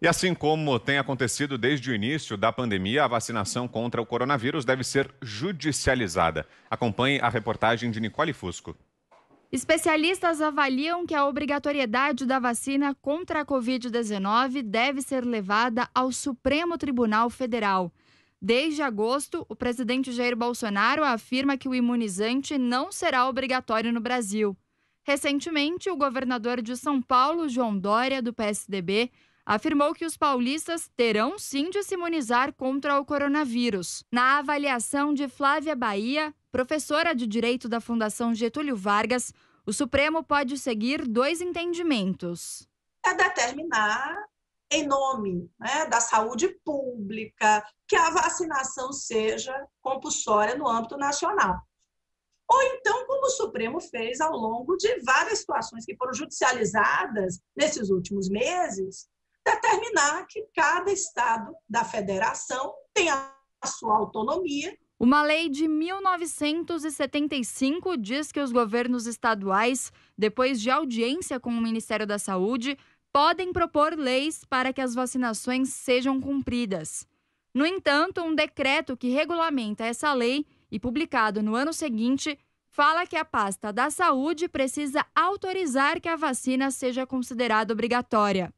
E assim como tem acontecido desde o início da pandemia, a vacinação contra o coronavírus deve ser judicializada. Acompanhe a reportagem de Nicole Fusco. Especialistas avaliam que a obrigatoriedade da vacina contra a Covid-19 deve ser levada ao Supremo Tribunal Federal. Desde agosto, o presidente Jair Bolsonaro afirma que o imunizante não será obrigatório no Brasil. Recentemente, o governador de São Paulo, João Dória, do PSDB, afirmou que os paulistas terão sim de se imunizar contra o coronavírus. Na avaliação de Flávia Bahia, professora de Direito da Fundação Getúlio Vargas, o Supremo pode seguir dois entendimentos. É determinar em nome né, da saúde pública, que a vacinação seja compulsória no âmbito nacional. Ou então, como o Supremo fez ao longo de várias situações que foram judicializadas nesses últimos meses, determinar que cada estado da federação tenha a sua autonomia uma lei de 1975 diz que os governos estaduais, depois de audiência com o Ministério da Saúde, podem propor leis para que as vacinações sejam cumpridas. No entanto, um decreto que regulamenta essa lei e publicado no ano seguinte fala que a pasta da saúde precisa autorizar que a vacina seja considerada obrigatória.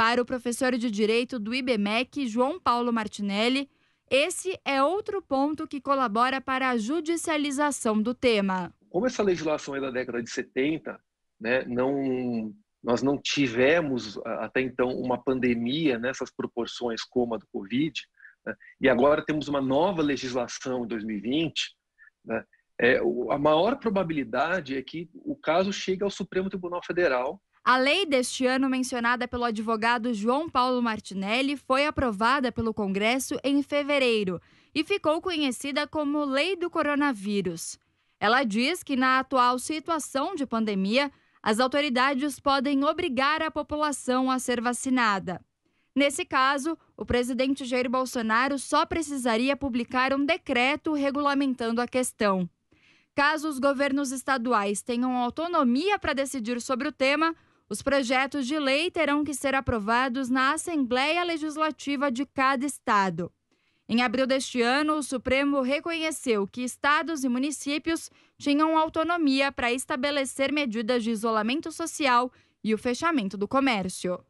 Para o professor de Direito do IBMEC, João Paulo Martinelli, esse é outro ponto que colabora para a judicialização do tema. Como essa legislação é da década de 70, né, não, nós não tivemos até então uma pandemia nessas proporções como a do Covid, né, e agora temos uma nova legislação em 2020, né, é, a maior probabilidade é que o caso chegue ao Supremo Tribunal Federal a lei deste ano, mencionada pelo advogado João Paulo Martinelli, foi aprovada pelo Congresso em fevereiro e ficou conhecida como Lei do Coronavírus. Ela diz que, na atual situação de pandemia, as autoridades podem obrigar a população a ser vacinada. Nesse caso, o presidente Jair Bolsonaro só precisaria publicar um decreto regulamentando a questão. Caso os governos estaduais tenham autonomia para decidir sobre o tema, os projetos de lei terão que ser aprovados na Assembleia Legislativa de cada estado. Em abril deste ano, o Supremo reconheceu que estados e municípios tinham autonomia para estabelecer medidas de isolamento social e o fechamento do comércio.